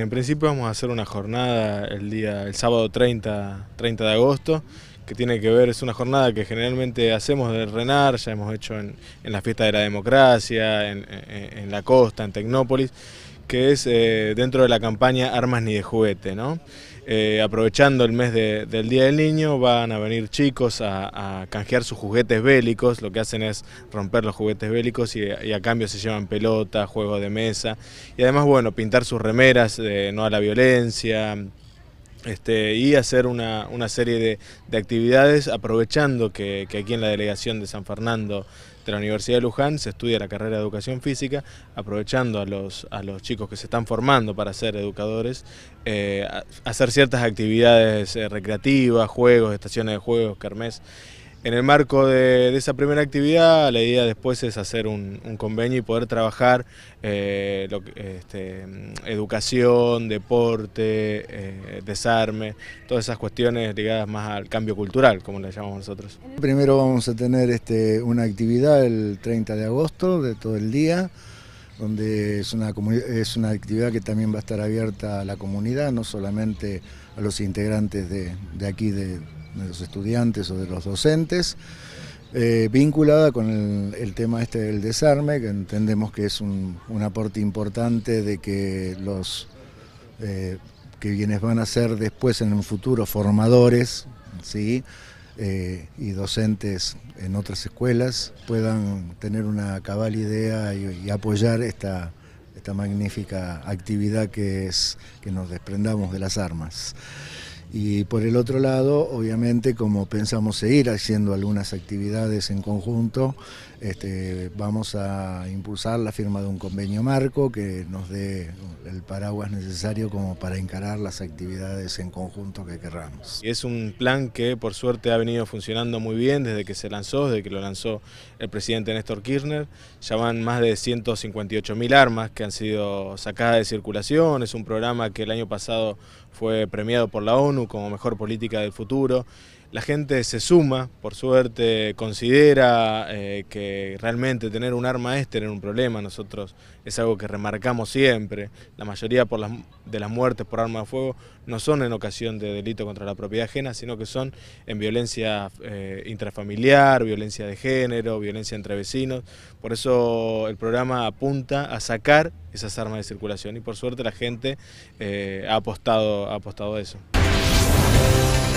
En principio vamos a hacer una jornada el día, el sábado 30, 30 de agosto, que tiene que ver, es una jornada que generalmente hacemos de Renar, ya hemos hecho en, la fiesta de la democracia, en, la costa, en Tecnópolis, que es eh, dentro de la campaña Armas ni de juguete, ¿no? Eh, aprovechando el mes del Día del Niño, van a venir chicos a, canjear sus juguetes bélicos, lo que hacen es romper los juguetes bélicos y, a cambio se llevan pelota, juegos de mesa, y además, bueno, pintar sus remeras, de eh, no a la violencia, este, y hacer una, serie de, actividades aprovechando que, aquí en la delegación de San Fernando de la Universidad de Luján se estudia la carrera de Educación Física, aprovechando a los, a los chicos que se están formando para ser educadores, eh, hacer ciertas actividades eh, recreativas, juegos, estaciones de juegos, kermés en el marco de, esa primera actividad, la idea después es hacer un, convenio y poder trabajar eh, este, educación, deporte, eh, desarme, todas esas cuestiones ligadas más al cambio cultural, como le llamamos nosotros. Primero vamos a tener este, una actividad el 30 de agosto de todo el día, donde es una, es una actividad que también va a estar abierta a la comunidad, no solamente a los integrantes de, de aquí de, de los estudiantes o de los docentes, eh, vinculada con el, tema este del desarme, que entendemos que es un, aporte importante de que los eh, que quienes van a ser después en un futuro formadores ¿sí? Eh, y docentes en otras escuelas puedan tener una cabal idea y, apoyar esta, esta magnífica actividad que es que nos desprendamos de las armas. Y por el otro lado, obviamente, como pensamos seguir haciendo algunas actividades en conjunto, este, vamos a impulsar la firma de un convenio marco que nos dé el paraguas necesario como para encarar las actividades en conjunto que querramos. Es un plan que por suerte ha venido funcionando muy bien desde que se lanzó, desde que lo lanzó el presidente Néstor Kirchner. Ya van más de 158.000 armas que han sido sacadas de circulación. Es un programa que el año pasado fue premiado por la ONU como mejor política del futuro. La gente se suma, por suerte, considera eh, que realmente tener un arma es tener un problema. Nosotros es algo que remarcamos siempre. La mayoría de las muertes por arma de fuego no son en ocasión de delito contra la propiedad ajena, sino que son en violencia eh, intrafamiliar, violencia de género, violencia entre vecinos. Por eso el programa apunta a sacar esas armas de circulación y por suerte la gente eh, ha, apostado, ha apostado a eso. Bye.